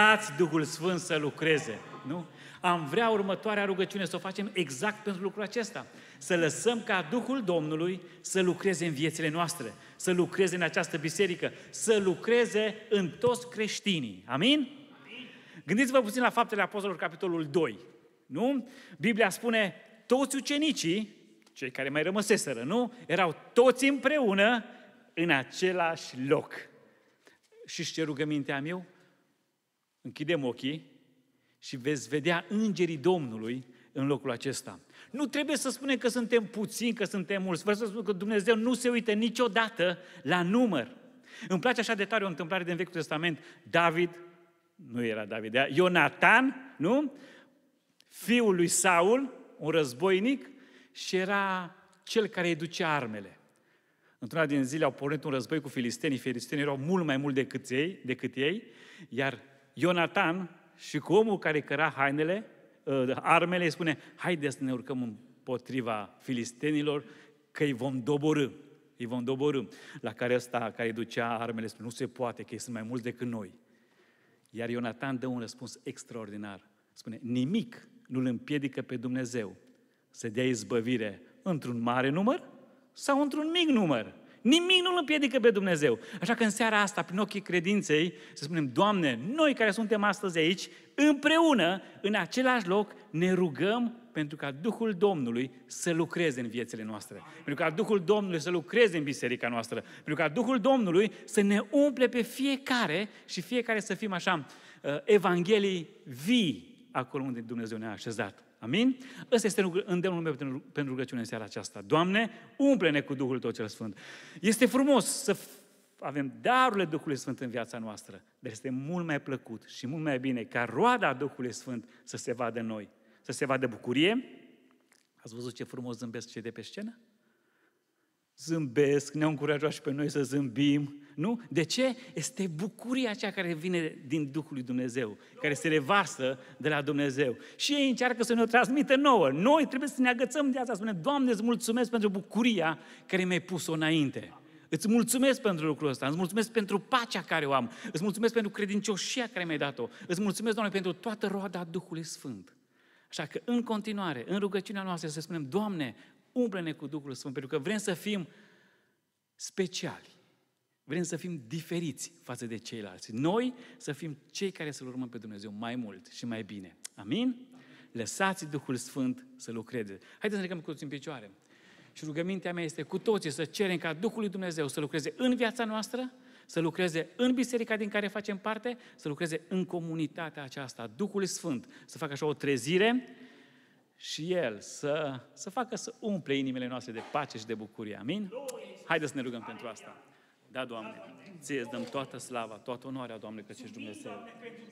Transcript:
lăsați Duhul Sfânt să lucreze, nu? Am vrea următoarea rugăciune să o facem exact pentru lucrul acesta. Să lăsăm ca Duhul Domnului să lucreze în viețile noastre, să lucreze în această biserică, să lucreze în toți creștinii. Amin? Amin. Gândiți-vă puțin la faptele Apostolilor, capitolul 2. Nu? Biblia spune, toți ucenicii, cei care mai rămăseseră, nu? Erau toți împreună în același loc. Și ce rugămintea am eu? Închidem ochii și veți vedea îngerii Domnului în locul acesta. Nu trebuie să spunem că suntem puțini, că suntem mulți. Vreau să spun că Dumnezeu nu se uită niciodată la număr. Îmi place așa de tare o întâmplare din Vechiul Testament. David, nu era David, era Ionatan, nu? Fiul lui Saul, un războinic, și era cel care îi ducea armele. Într-una din zile au pornit un război cu filistenii. Filistenii erau mult mai mult decât ei, decât ei iar Ionatan și cu omul care căra hainele, ă, armele, îi spune, haideți să ne urcăm împotriva filistenilor, că îi vom doborâ. Îi vom doborâ. La care ăsta care ducea armele spune, nu se poate, că ei sunt mai mulți decât noi. Iar Ionatan dă un răspuns extraordinar. Spune, nimic nu îl împiedică pe Dumnezeu să dea izbăvire într-un mare număr sau într-un mic număr. Nimic nu îl împiedică pe Dumnezeu. Așa că în seara asta, prin ochii credinței, să spunem, Doamne, noi care suntem astăzi aici, împreună, în același loc, ne rugăm pentru ca Duhul Domnului să lucreze în viețile noastre. Pentru ca Duhul Domnului să lucreze în biserica noastră. Pentru ca Duhul Domnului să ne umple pe fiecare și fiecare să fim așa, uh, evanghelii vii acolo unde Dumnezeu ne-a așezat. Amin? Ăsta este îndemnul meu pentru rugăciune în seara aceasta. Doamne, umple-ne cu Duhul Tău cel Sfânt. Este frumos să avem darurile Duhului Sfânt în viața noastră, dar este mult mai plăcut și mult mai bine ca roada Duhului Sfânt să se vadă în noi, să se vadă bucurie. Ați văzut ce frumos zâmbesc cei de pe scenă? Zâmbesc, ne-au încurajat și pe noi să zâmbim, nu? De ce? Este bucuria aceea care vine din Duhul lui Dumnezeu, care se revarsă de la Dumnezeu. Și ei încearcă să ne o transmită nouă. Noi trebuie să ne agățăm de asta, spune, Doamne, îți mulțumesc pentru bucuria care mi-ai pus-o înainte. Îți mulțumesc pentru lucrul ăsta, îți mulțumesc pentru pacea care o am, îți mulțumesc pentru credincioșia care mi-ai dat-o, îți mulțumesc, Doamne, pentru toată roada Duhului Sfânt. Așa că, în continuare, în rugăciunea noastră, să spunem, Doamne, umple-ne cu Duhul Sfânt, pentru că vrem să fim speciali Vrem să fim diferiți față de ceilalți. Noi să fim cei care să-L urmăm pe Dumnezeu mai mult și mai bine. Amin? Lăsați Duhul Sfânt să lucreze. Haideți să ne ridicăm cu toți în picioare. Și rugămintea mea este cu toții să cerem ca Duhul lui Dumnezeu să lucreze în viața noastră, să lucreze în biserica din care facem parte, să lucreze în comunitatea aceasta, Duhul Sfânt, să facă așa o trezire și El să, să facă să umple inimile noastre de pace și de bucurie. Amin? Haideți să ne rugăm pentru asta. Da, Doamne, Ție îți dăm toată slava, toată onoarea, Doamne, că ești Dumnezeu.